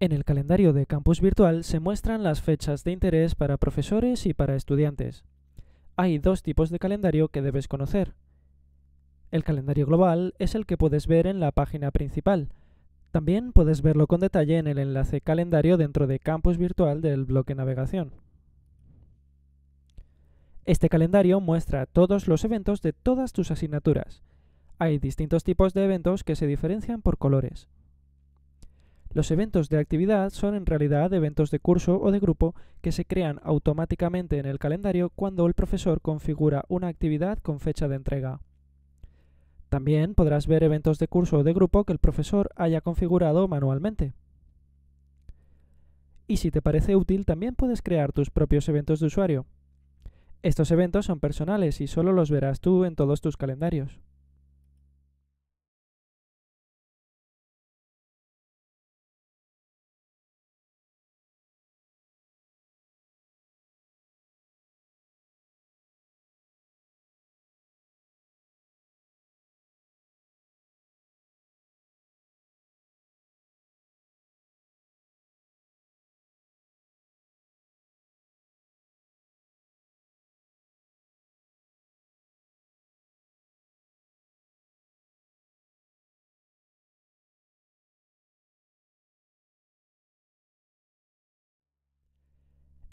En el calendario de campus virtual se muestran las fechas de interés para profesores y para estudiantes. Hay dos tipos de calendario que debes conocer. El calendario global es el que puedes ver en la página principal. También puedes verlo con detalle en el enlace calendario dentro de campus virtual del bloque navegación. Este calendario muestra todos los eventos de todas tus asignaturas. Hay distintos tipos de eventos que se diferencian por colores. Los eventos de actividad son en realidad eventos de curso o de grupo que se crean automáticamente en el calendario cuando el profesor configura una actividad con fecha de entrega. También podrás ver eventos de curso o de grupo que el profesor haya configurado manualmente. Y si te parece útil, también puedes crear tus propios eventos de usuario. Estos eventos son personales y solo los verás tú en todos tus calendarios.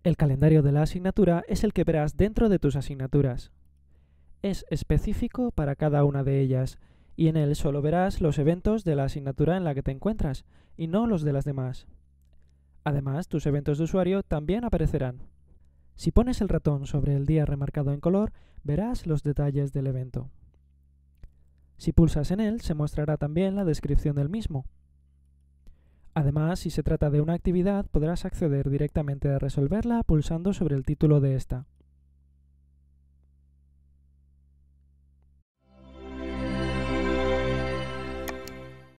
El calendario de la asignatura es el que verás dentro de tus asignaturas. Es específico para cada una de ellas, y en él solo verás los eventos de la asignatura en la que te encuentras, y no los de las demás. Además, tus eventos de usuario también aparecerán. Si pones el ratón sobre el día remarcado en color, verás los detalles del evento. Si pulsas en él, se mostrará también la descripción del mismo, Además, si se trata de una actividad, podrás acceder directamente a resolverla pulsando sobre el título de esta.